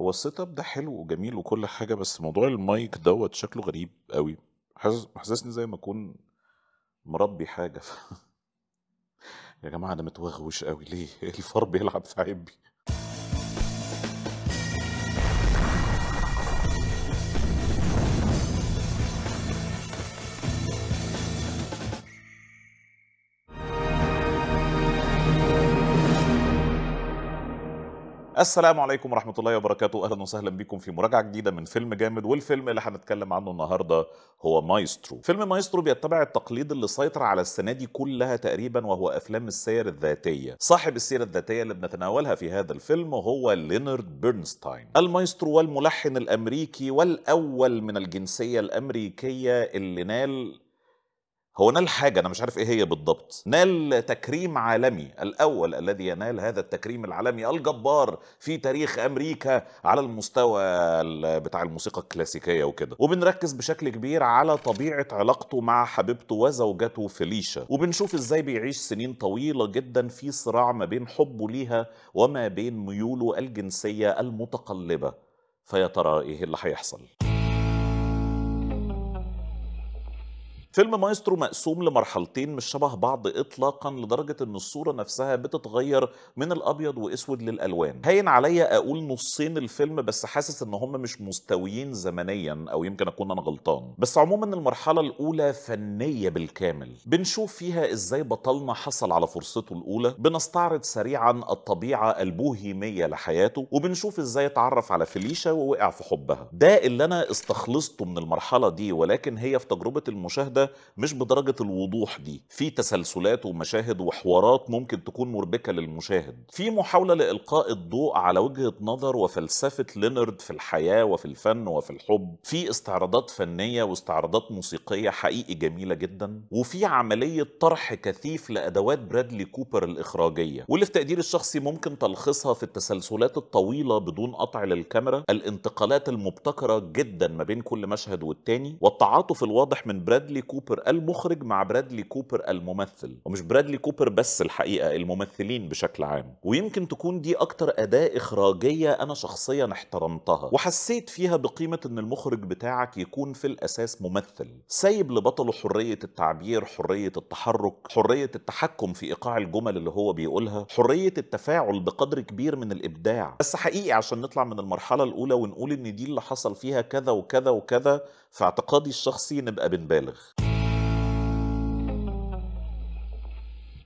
هو السيت اب ده حلو وجميل وكل حاجه بس موضوع المايك دوت شكله غريب قوي حاسسني زي ما اكون مربي حاجه ف... يا جماعه انا متوغوش قوي ليه الفار بيلعب في عبي السلام عليكم ورحمة الله وبركاته أهلا وسهلا بكم في مراجعة جديدة من فيلم جامد والفيلم اللي هنتكلم عنه النهاردة هو مايسترو فيلم مايسترو بيتبع التقليد اللي سيطر على السنة دي كلها تقريبا وهو أفلام السير الذاتية صاحب السير الذاتية اللي بنتناولها في هذا الفيلم هو لينارد بيرنستاين المايسترو والملحن الأمريكي والأول من الجنسية الأمريكية اللي نال هو نال حاجة أنا مش عارف إيه هي بالضبط نال تكريم عالمي الأول الذي ينال هذا التكريم العالمي الجبار في تاريخ أمريكا على المستوى بتاع الموسيقى الكلاسيكية وكده وبنركز بشكل كبير على طبيعة علاقته مع حبيبته وزوجته فيليشا وبنشوف إزاي بيعيش سنين طويلة جدا في صراع ما بين حبه ليها وما بين ميوله الجنسية المتقلبة فيا ترى إيه اللي هيحصل؟ فيلم مايسترو مقسوم لمرحلتين مش شبه بعض اطلاقا لدرجه ان الصوره نفسها بتتغير من الابيض واسود للالوان هين عليا اقول نصين الفيلم بس حاسس ان هم مش مستويين زمنيا او يمكن اكون انا غلطان بس عموما المرحله الاولى فنيه بالكامل بنشوف فيها ازاي بطلنا حصل على فرصته الاولى بنستعرض سريعا الطبيعه البوهيميه لحياته وبنشوف ازاي اتعرف على فيليشا ووقع في حبها ده اللي انا استخلصته من المرحله دي ولكن هي في تجربه المشاهده ده مش بدرجه الوضوح دي في تسلسلات ومشاهد وحوارات ممكن تكون مربكه للمشاهد في محاوله لالقاء الضوء على وجهه نظر وفلسفه لينارد في الحياه وفي الفن وفي الحب في استعراضات فنيه واستعراضات موسيقيه حقيقي جميله جدا وفي عمليه طرح كثيف لادوات برادلي كوبر الاخراجيه واللي في تقديري الشخصي ممكن تلخيصها في التسلسلات الطويله بدون قطع للكاميرا الانتقالات المبتكره جدا ما بين كل مشهد والتاني والتعاطف الواضح من برادلي كوبر المخرج مع برادلي كوبر الممثل ومش برادلي كوبر بس الحقيقه الممثلين بشكل عام ويمكن تكون دي اكتر اداه اخراجيه انا شخصيا احترمتها وحسيت فيها بقيمه ان المخرج بتاعك يكون في الاساس ممثل سايب لبطله حريه التعبير حريه التحرك حريه التحكم في ايقاع الجمل اللي هو بيقولها حريه التفاعل بقدر كبير من الابداع بس حقيقي عشان نطلع من المرحله الاولى ونقول ان دي اللي حصل فيها كذا وكذا وكذا في اعتقادي الشخصي نبقى بنبالغ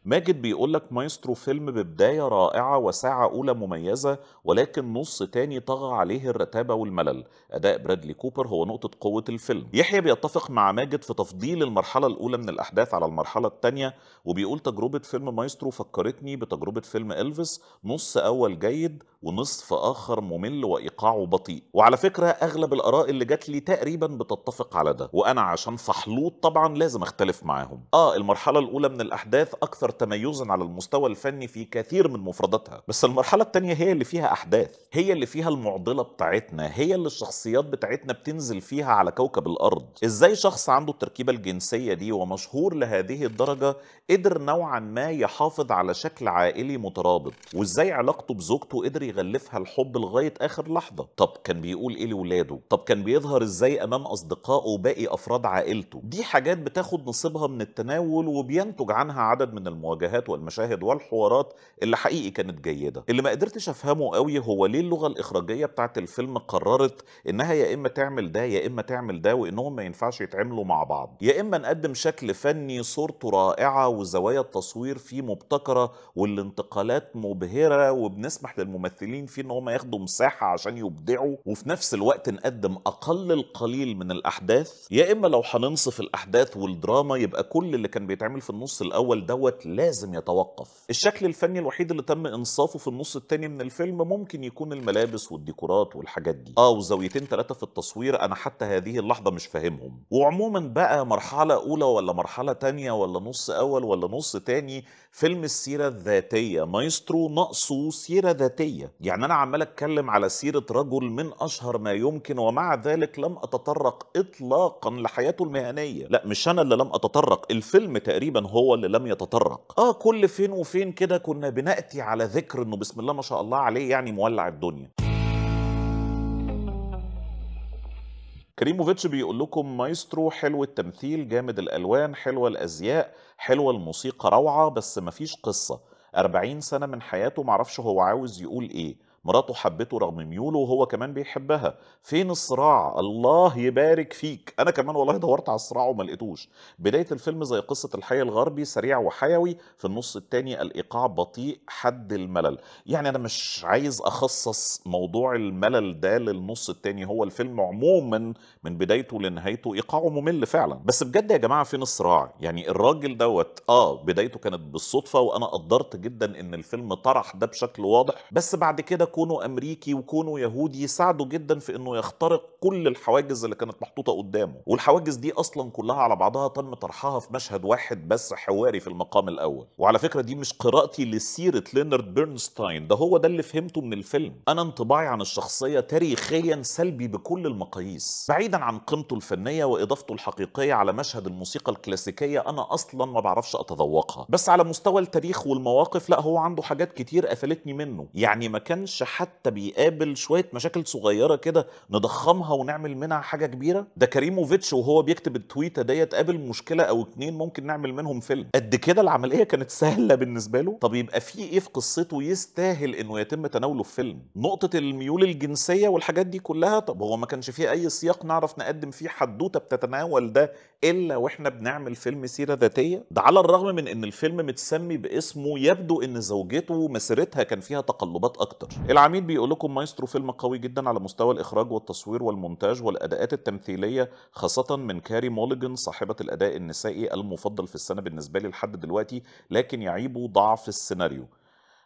ماجد بيقول لك مايسترو فيلم ببدايه رائعه وساعه اولى مميزه ولكن نص تاني طغى عليه الرتابه والملل اداء برادلي كوبر هو نقطه قوه الفيلم يحيى بيتفق مع ماجد في تفضيل المرحله الاولى من الاحداث على المرحله الثانيه وبيقول تجربه فيلم مايسترو فكرتني بتجربه فيلم الفيس نص اول جيد ونصف آخر ممل وإيقاعه بطيء وعلى فكرة أغلب الآراء اللي جات لي تقريبا بتتفق على ده وأنا عشان فحلوط طبعا لازم أختلف معاهم آه المرحلة الأولى من الأحداث أكثر تميزا على المستوى الفني في كثير من مفرداتها بس المرحلة الثانية هي اللي فيها أحداث هي اللي فيها المعضلة بتاعتنا هي اللي الشخصيات بتاعتنا بتنزل فيها على كوكب الأرض إزاي شخص عنده التركيبة الجنسية دي ومشهور لهذه الدرجة قدر نوعا ما يحافظ على شكل عائلي مترابط وإزاي علاقته بزوجته قدر بيغلفها الحب لغايه اخر لحظه طب كان بيقول ايه لاولاده طب كان بيظهر ازاي امام اصدقائه وباقي افراد عائلته دي حاجات بتاخد نصيبها من التناول وبينتج عنها عدد من المواجهات والمشاهد والحوارات اللي حقيقي كانت جيده اللي ما قدرتش افهمه قوي هو ليه اللغه الاخراجيه بتاعت الفيلم قررت انها يا اما تعمل ده يا اما تعمل ده وانهم ما ينفعش يتعملوا مع بعض يا اما نقدم شكل فني صورته رائعه وزوايا التصوير فيه مبتكره والانتقالات مبهره وبنسمح للممثلين الممثلين فيه ان هم ياخدوا مساحه عشان يبدعوا وفي نفس الوقت نقدم اقل القليل من الاحداث يا اما لو هننصف الاحداث والدراما يبقى كل اللي كان بيتعمل في النص الاول دوت لازم يتوقف الشكل الفني الوحيد اللي تم انصافه في النص الثاني من الفيلم ممكن يكون الملابس والديكورات والحاجات دي اه وزاويتين ثلاثه في التصوير انا حتى هذه اللحظه مش فاهمهم وعموما بقى مرحله اولى ولا مرحله تانية ولا نص اول ولا نص تاني فيلم السيره الذاتيه مايسترو ناقصه سيره ذاتيه يعني أنا عمال أتكلم على سيرة رجل من أشهر ما يمكن ومع ذلك لم أتطرق إطلاقا لحياته المهنية لا مش أنا اللي لم أتطرق الفيلم تقريبا هو اللي لم يتطرق آه كل فين وفين كده كنا بنأتي على ذكر أنه بسم الله ما شاء الله عليه يعني مولع الدنيا كريموفيتش بيقول لكم مايسترو حلو التمثيل جامد الالوان حلوه الازياء حلوه الموسيقى روعه بس مفيش قصه 40 سنة من حياته معرفش هو عاوز يقول ايه مراته حبته رغم ميوله وهو كمان بيحبها فين الصراع الله يبارك فيك انا كمان والله دورت على الصراع وما لقيتوش بدايه الفيلم زي قصه الحي الغربي سريع وحيوي في النص الثاني الايقاع بطيء حد الملل يعني انا مش عايز اخصص موضوع الملل ده للنص الثاني هو الفيلم عموما من بدايته لنهايته ايقاعه ممل فعلا بس بجد يا جماعه فين الصراع يعني الراجل دوت اه بدايته كانت بالصدفه وانا قدرت جدا ان الفيلم طرح ده بشكل واضح بس بعد كده كونه امريكي وكونه يهودي ساعده جدا في انه يخترق كل الحواجز اللي كانت محطوطه قدامه والحواجز دي اصلا كلها على بعضها تم طرحها في مشهد واحد بس حواري في المقام الاول وعلى فكره دي مش قراءتي لسيره لينارد بيرنستاين ده هو ده اللي فهمته من الفيلم انا انطباعي عن الشخصيه تاريخيا سلبي بكل المقاييس بعيدا عن قيمته الفنيه واضافته الحقيقيه على مشهد الموسيقى الكلاسيكيه انا اصلا ما بعرفش اتذوقها بس على مستوى التاريخ والمواقف لا هو عنده حاجات كتير قفلتني منه يعني ما كانش حتى بيقابل شويه مشاكل صغيره كده نضخمها ونعمل منها حاجه كبيره ده كريموفيتش وهو بيكتب التويته ديت قابل مشكله او اتنين ممكن نعمل منهم فيلم قد كده العمليه كانت سهله بالنسبه له طب يبقى في ايه في قصته يستاهل انه يتم تناوله في فيلم نقطه الميول الجنسيه والحاجات دي كلها طب هو ما كانش فيه اي سياق نعرف نقدم فيه حدوته بتتناول ده الا واحنا بنعمل فيلم سيره ذاتيه ده على الرغم من ان الفيلم متسمي باسمه يبدو ان زوجته مسيرتها كان فيها تقلبات اكتر العميل بيقول لكم مايسترو فيلم قوي جدا على مستوى الاخراج والتصوير والمونتاج والاداءات التمثيليه خاصه من كاري موليجن صاحبه الاداء النسائي المفضل في السنه بالنسبه لي لحد دلوقتي لكن يعيبه ضعف السيناريو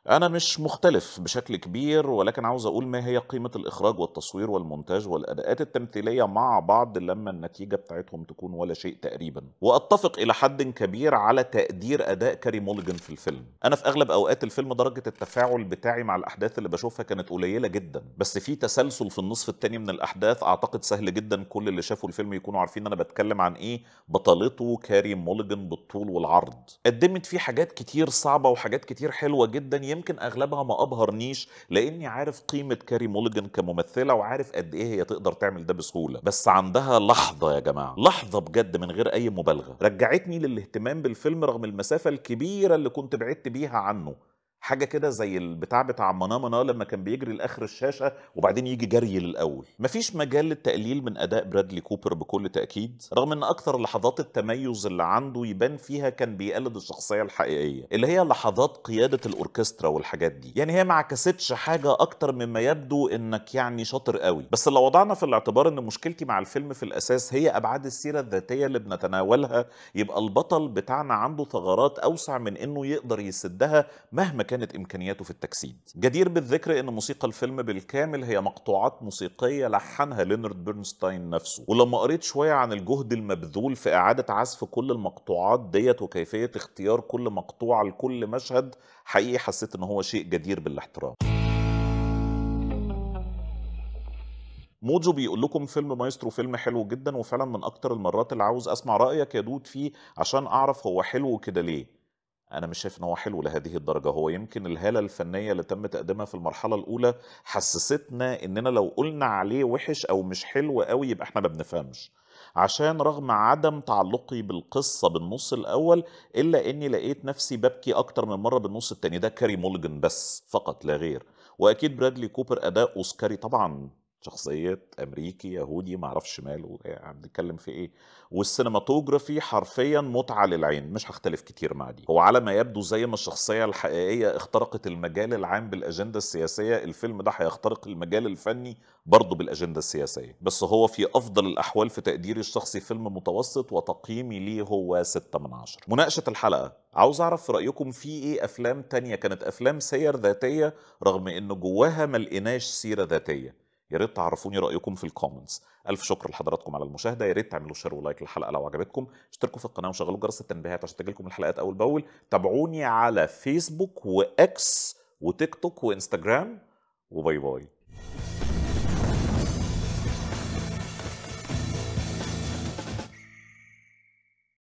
أنا مش مختلف بشكل كبير ولكن عاوز أقول ما هي قيمة الإخراج والتصوير والمونتاج والأداءات التمثيلية مع بعض لما النتيجة بتاعتهم تكون ولا شيء تقريبا وأتفق إلى حد كبير على تقدير أداء كاري مولجن في الفيلم أنا في أغلب أوقات الفيلم درجة التفاعل بتاعي مع الأحداث اللي بشوفها كانت قليلة جدا بس في تسلسل في النصف التاني من الأحداث أعتقد سهل جدا كل اللي شافوا الفيلم يكونوا عارفين أنا بتكلم عن إيه بطلته كاري مولجن بالطول والعرض قدمت فيه حاجات كتير صعبة وحاجات كتير حلوة جدا يمكن اغلبها ما ابهرنيش لاني عارف قيمه كاري موليجن كممثله وعارف قد ايه هي تقدر تعمل ده بسهوله بس عندها لحظه يا جماعه لحظه بجد من غير اي مبالغه رجعتني للاهتمام بالفيلم رغم المسافه الكبيره اللي كنت بعدت بيها عنه حاجه كده زي البتاع بتاع منامنا لما كان بيجري لاخر الشاشه وبعدين يجي جري للاول مفيش مجال للتقليل من اداء برادلي كوبر بكل تاكيد رغم ان اكثر لحظات التميز اللي عنده يبان فيها كان بيقلد الشخصيه الحقيقيه اللي هي لحظات قياده الاوركسترا والحاجات دي يعني هي ما عكستش حاجه اكتر مما يبدو انك يعني شاطر قوي بس لو وضعنا في الاعتبار ان مشكلتي مع الفيلم في الاساس هي ابعاد السيره الذاتيه اللي بنتناولها يبقى البطل بتاعنا عنده ثغرات اوسع من انه يقدر يسدها مهما كانت إمكانياته في التجسيد جدير بالذكر أن موسيقى الفيلم بالكامل هي مقطوعات موسيقية لحنها لينارد بيرنستاين نفسه ولما قريت شوية عن الجهد المبذول في إعادة عزف كل المقطوعات ديت وكيفية اختيار كل مقطوعة لكل مشهد حقيقي حسيت أن هو شيء جدير بالاحترام موجو بيقول لكم فيلم مايسترو فيلم حلو جدا وفعلا من اكتر المرات اللي عاوز اسمع رايك يا دود فيه عشان اعرف هو حلو كده ليه انا مش شايف ان هو حلو لهذه الدرجه هو يمكن الهاله الفنيه اللي تم تقديمها في المرحله الاولى حسستنا اننا لو قلنا عليه وحش او مش حلو قوي يبقى احنا ما بنفهمش عشان رغم عدم تعلقي بالقصه بالنص الاول الا اني لقيت نفسي ببكي اكتر من مره بالنص التاني ده كاري مولجن بس فقط لا غير واكيد برادلي كوبر اداء اوسكاري طبعا شخصية أمريكي يهودي معرفش ماله يعني بنتكلم في إيه والسينماتوجرافي حرفيا متعة للعين مش هختلف كتير مع دي هو على ما يبدو زي ما الشخصية الحقيقية اخترقت المجال العام بالأجندة السياسية الفيلم ده هيخترق المجال الفني برضه بالأجندة السياسية بس هو في أفضل الأحوال في تقديري الشخصي فيلم متوسط وتقييمي ليه هو 6 من 10 مناقشة الحلقة عاوز أعرف في رأيكم في إيه أفلام تانية كانت أفلام سير ذاتية رغم إن جواها ما لقيناش سيرة ذاتية يا ريت تعرفوني رايكم في الكومنتس الف شكر لحضراتكم على المشاهده يا ريت تعملوا شير ولايك للحلقه لو عجبتكم اشتركوا في القناه وشغلوا جرس التنبيهات عشان تجيلكم الحلقات اول باول تابعوني على فيسبوك واكس وتيك توك وانستغرام وباي باي